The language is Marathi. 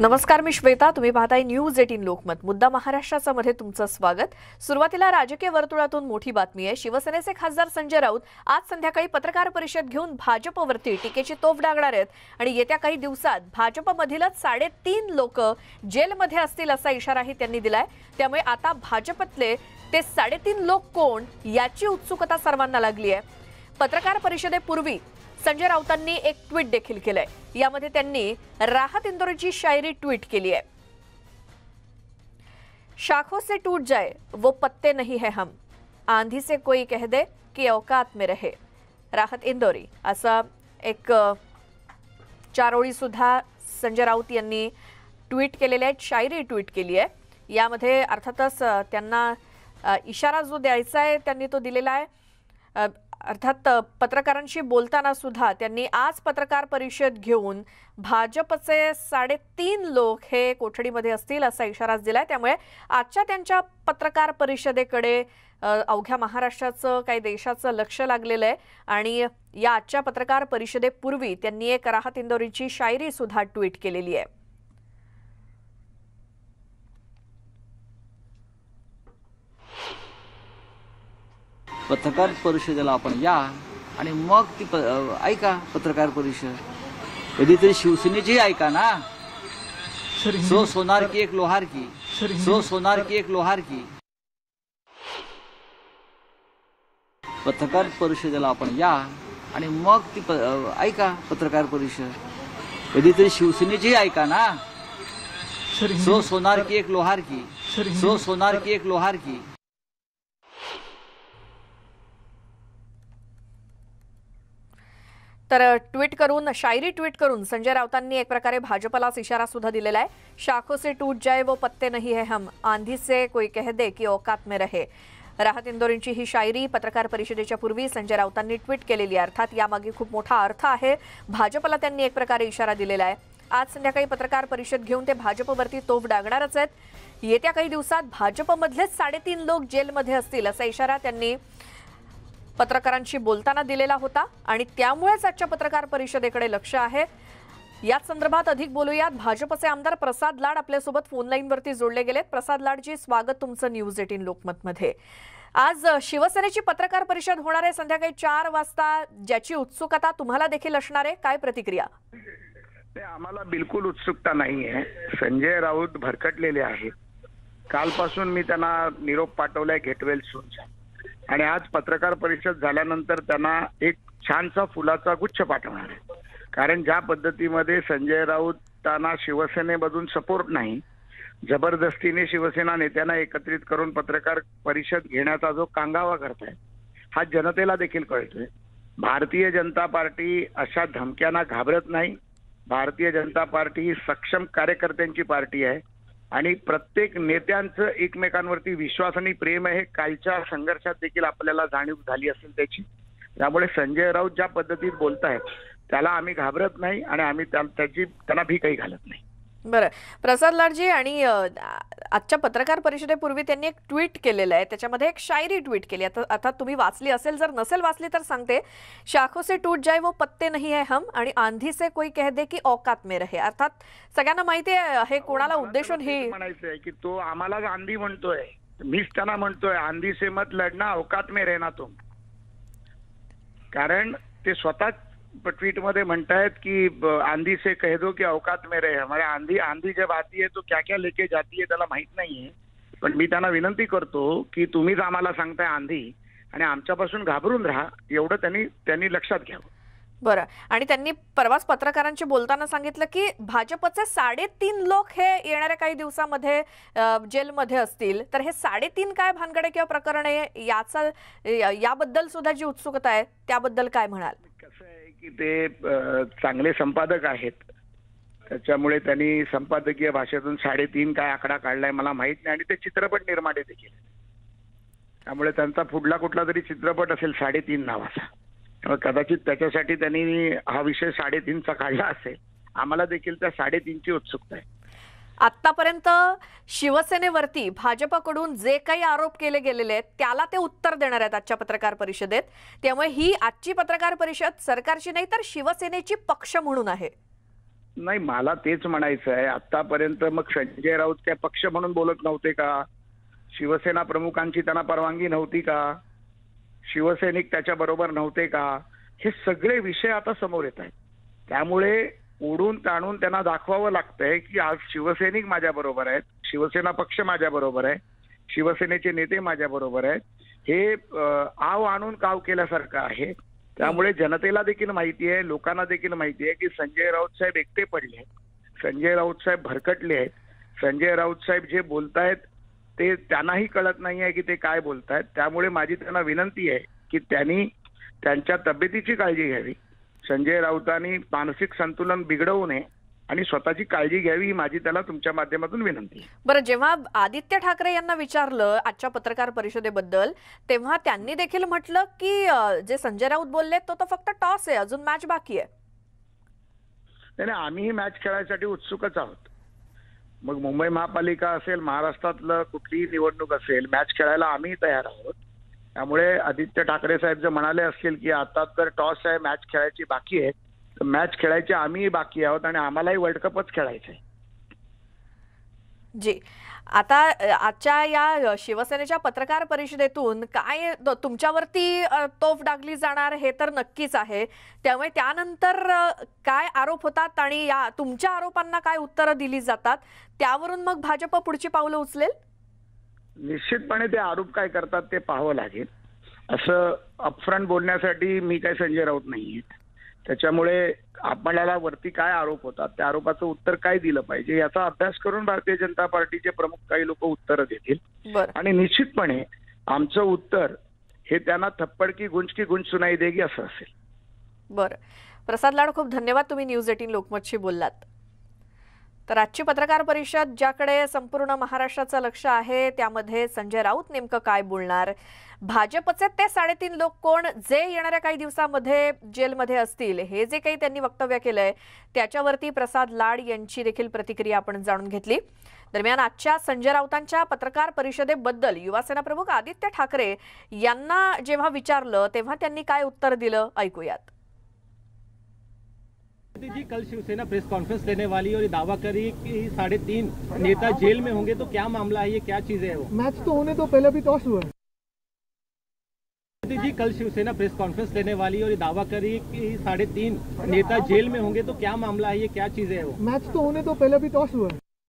नमस्कार मी श्वेता तुम्ही पाहताय न्यूज एटीन लोकमत मुद्दा महाराष्ट्राचा मध्ये तुमचं स्वागत सुरुवातीला राजकीय वर्तुळातून मोठी बातमी आहे शिवसेनेचे खासदार संजय राऊत आज संध्याकाळी पत्रकार परिषद घेऊन भाजपवरती टीकेची तोफ डागणार आहेत आणि येत्या काही दिवसात भाजपमधीलच साडेतीन लोक जेलमध्ये असतील असा इशाराही त्यांनी दिलाय त्यामुळे आता भाजपतले ते साडेतीन लोक कोण याची उत्सुकता सर्वांना लागली आहे पत्रकार परिषदेपूर्वी संजय राऊतांनी एक ट्विट देखील केलंय यामध्ये त्यांनी राहत इंदोरीची शायरी ट्विट केली आहे शाखो से टूट जाए वो पत्ते नहीं है हम आंधी से कोई कह दे की औकात में रहे राहत इंदोरी असा एक सुद्धा संजय राऊत यांनी ट्विट केलेले आहेत शायरी ट्विट केली आहे यामध्ये अर्थातच त्यांना इशारा जो द्यायचा आहे त्यांनी तो दिलेला आहे अर्थात पत्रकारांशी बोलताना सुद्धा त्यांनी आज पत्रकार परिषद घेऊन भाजपचे साडेतीन लोक हे कोठडीमध्ये असतील असा इशाराच दिलाय त्यामुळे आजच्या त्यांच्या पत्रकार परिषदेकडे अवघ्या महाराष्ट्राचं काही देशाचं लक्ष लागलेलं आहे आणि या आजच्या पत्रकार परिषदेपूर्वी त्यांनी एक राहत इंदोरीची शायरी सुद्धा ट्विट केलेली आहे पत्रकार परिषदेला आपण या आणि मग ती ऐका पत्रकार परिषद कधीतरी शिवसेनेची ऐका ना सो सोनार की एक लोहार की सो सोनार की एक लोहार की पत्रकार परिषदेला आपण या आणि मग ती ऐका पत्रकार परिषद कधीतरी शिवसेनेची ऐका ना सो सोनार की एक लोहार की सो सोनार की एक लोहार की तर ट्विट करून शायरी ट्विट करून संजय राऊतांनी एक प्रकारे भाजपलाच इशारा सुद्धा दिलेला आहे शाखो से टूट जाए वो पत्ते नहीं है हम आंधी से कोई कह दे की औकात में रहे राहत इंदोरींची ही शायरी पत्रकार परिषदेच्या पूर्वी संजय राऊतांनी ट्विट केलेली आहे अर्थात यामागे खूप मोठा अर्थ आहे भाजपला त्यांनी एक प्रकारे इशारा दिलेला आहे आज संध्याकाळी पत्रकार परिषद घेऊन ते भाजपवरती तोफ डागणारच आहेत येत्या काही दिवसात भाजपमधलेच साडेतीन लोक जेलमध्ये असतील असा इशारा त्यांनी पत्रकारांशी बोलताना दिलेला होता आणि त्यामुळेच आजच्या पत्रकार परिषदेकडे लक्ष आहे याच संदर्भात अधिक बोलूयात भाजपचे आमदार प्रसाद लाड आपल्यासोबत फोनलाईनवरती जोडले गेलेत प्रसाद लाडजी स्वागत तुमचं न्यूज एटीन मध्ये आज शिवसेनेची पत्रकार परिषद होणार आहे संध्याकाळी चार वाजता ज्याची उत्सुकता तुम्हाला देखील असणार आहे काय प्रतिक्रिया आम्हाला बिलकुल उत्सुकता नाही आहे संजय राऊत भरकटलेले आहेत कालपासून मी त्यांना निरोप पाठवलाय गेटवेल आणि आज पत्रकार परिषद झाल्यानंतर त्यांना एक छानसा फुलाचा गुच्छ पाठवणार आहे कारण ज्या पद्धतीमध्ये संजय राऊत त्यांना शिवसेनेमधून सपोर्ट नाही जबरदस्तीने शिवसेना नेत्यांना एकत्रित करून पत्रकार परिषद घेण्याचा जो कांगावा करताय हा जनतेला देखील कळतोय भारतीय जनता पार्टी अशा धमक्यांना घाबरत नाही भारतीय जनता पार्टी ही सक्षम कार्यकर्त्यांची पार्टी आहे आणि प्रत्येक नेत्यांचं एकमेकांवरती विश्वास आणि प्रेम हे कालच्या संघर्षात देखील आपल्याला जाणीव झाली असेल त्याची त्यामुळे संजय राऊत ज्या पद्धतीत बोलत आहेत त्याला आम्ही घाबरत नाही आणि आम्ही त्याची त्यांना भी काही घालत नाही बरं प्रसाद लाडजी आणि आजच्या पत्रकार परिषदेपूर्वी त्यांनी एक ट्विट केलेलं आहे त्याच्यामध्ये एक शायरी ट्विट केली आता अर्थात तुम्ही वाचली असेल जर नसेल वाचली तर सांगते शाखो से टूट जाय वो पत्ते नाही आहे हम आणि आंधी से कोई कह दे की औकात मे रहे अर्थात सगळ्यांना माहिती आहे हे कोणाला उद्देशून हे म्हणायचं आहे की तो आम्हाला आंधी म्हणतोय मीच त्यांना म्हणतोय आंधी से मत लढना औकात मे ना तुम कारण ते स्वतः ट्वीट मध्ये म्हणतायत की आंधी से कह दो की अवकात में रहे हमारा आंधी आंधी जब आती है तो क्या क्या लेके जाती है त्याला माहित नाहीये पण मी त्यांना विनंती करतो की तुम्हीच आम्हाला सांगताय आंधी आणि आमच्यापासून घाबरून राहा एवढं त्यांनी त्यांनी लक्षात घ्यावं बरं आणि त्यांनी परवाच पत्रकारांशी बोलताना सांगितलं की भाजपचे साडेतीन लोक हे येणाऱ्या काही दिवसामध्ये जेलमध्ये असतील तर हे साडेतीन काय भानगडे किंवा प्रकरण आहे याचा याबद्दल सुद्धा जी उत्सुकता आहे त्याबद्दल काय म्हणाल कसं आहे की ते चांगले संपादक आहेत त्याच्यामुळे त्यांनी संपादकीय भाषेतून साडेतीन काय आकडा काढलाय मला माहित नाही आणि ते चित्रपट निर्माते देखील त्यामुळे त्यांचा पुढला कुठला तरी चित्रपट असेल साडेतीन नावाचा कदाचित त्याच्यासाठी त्यांनी हा विषय साडेतीनचा काढला असेल आम्हाला देखील त्या साडेतीनची उत्सुकता आहे आत्तापर्यंत शिवसेनेवरती भाजपाकडून जे काही आरोप केले गेलेले आहेत त्याला ते उत्तर देणार आहेत आजच्या पत्रकार परिषदेत त्यामुळे ही आजची पत्रकार परिषद सरकारची नाही तर शिवसेनेची पक्ष म्हणून आहे नाही मला तेच म्हणायचं आहे आतापर्यंत मग संजय राऊत त्या पक्ष म्हणून बोलत नव्हते का शिवसेना प्रमुखांची त्यांना परवानगी नव्हती का शिवसैनिक त्याच्याबरोबर नव्हते का हे सगळे विषय आता समोर येत आहेत त्यामुळे ओढून ताणून त्यांना दाखवावं लागतंय की आज शिवसैनिक माझ्या बरोबर आहेत शिवसेना पक्ष माझ्या बरोबर आहे शिवसेनेचे नेते माझ्याबरोबर आहेत हे आव आणून काव केल्यासारखं आहे त्यामुळे जनतेला देखील माहिती आहे लोकांना देखील माहिती आहे की संजय राऊत साहेब एकटे पडले आहेत संजय राऊत साहेब भरकटले आहेत संजय राऊत साहेब जे बोलतायत ते त्यांनाही कळत नाही आहे की ते काय बोलतायत त्यामुळे माझी त्यांना विनंती आहे की त्यांनी त्यांच्या तब्येतीची काळजी घ्यावी संजय राऊतांनी मानसिक संतुलन बिघडवू नये आणि स्वतःची काळजी घ्यावी ही माझी त्याला तुमच्या माध्यमातून विनंती बरं जेव्हा आदित्य ठाकरे यांना विचारलं आजच्या पत्रकार परिषदेबद्दल तेव्हा त्यांनी देखील म्हटलं की जे संजय राऊत बोलले तो तर फक्त टॉस आहे अजून मॅच बाकी आहे नाही आम्ही ही मॅच खेळायसाठी उत्सुकच आहोत मग मुंबई महापालिका असेल महाराष्ट्रातलं कुठलीही निवडणूक असेल मॅच खेळायला आम्ही तयार आहोत त्यामुळे आदित्य ठाकरे साहेब जर म्हणाले असतील की आता तर टॉस आहे मॅच खेळायची बाकी आहे तर मॅच खेळायची आम्हीही बाकी आहोत आणि आम्हालाही वर्ल्ड कपच खेळायचं आहे जी आता आजच्या या शिवसेनेच्या पत्रकार परिषदेतून काय तुमच्यावरती तोफ डागली जाणार हे तर नक्कीच आहे त्यामुळे त्यानंतर काय आरोप होतात आणि या तुमच्या आरोपांना काय उत्तरं दिली जातात त्यावरून मग भाजप पुढची पावलं उचलेल निश्चितपणे ते आरोप काय करतात ते पाहावं लागेल असं अपफ्रंट बोलण्यासाठी मी काय संजय राऊत नाहीये त्याच्यामुळे आपल्याला वरती काय आरोप होतात त्या आरोपाचं उत्तर काय दिलं पाहिजे याचा अभ्यास करून भारतीय जनता पार्टीचे प्रमुख काही लोक उत्तर देतील आणि निश्चितपणे आमचं उत्तर हे त्यांना थप्पडकी की गुंज की गुंज सुनाई देगी असं असेल बरं प्रसाद लाड खूप धन्यवाद तुम्ही न्यूज एटीन लोकमतशी बोललात तर आजची पत्रकार परिषद ज्याकडे संपूर्ण महाराष्ट्राचं लक्ष आहे त्यामध्ये संजय राऊत नेमकं काय बोलणार भाजपचे ते साडेतीन लोक कोण जे येणाऱ्या काही दिवसामध्ये जेलमध्ये असतील हे जे काही त्यांनी वक्तव्य केलंय त्याच्यावरती प्रसाद लाड यांची देखील प्रतिक्रिया आपण जाणून घेतली दरम्यान आजच्या संजय राऊतांच्या पत्रकार परिषदेबद्दल युवासेना प्रमुख आदित्य ठाकरे यांना जेव्हा विचारलं तेव्हा त्यांनी काय उत्तर दिलं ऐकूयात जी कल शिवसेना प्रेस कॉन्फ्रेंस लेने वाली है और ये दावा कर रही है कि साढ़े तीन नेता जेल में होंगे तो क्या मामला है ये क्या चीज है वो मैच तो होने तो पहले भी टॉस हुआ जी कल शिवसेना प्रेस कॉन्फ्रेंस लेने वाली है और ये दावा कर रही है कि साढ़े तीन नेता जेल में होंगे तो क्या मामला है ये क्या चीज है वो मैच तो होने तो पहले भी टॉस हुआ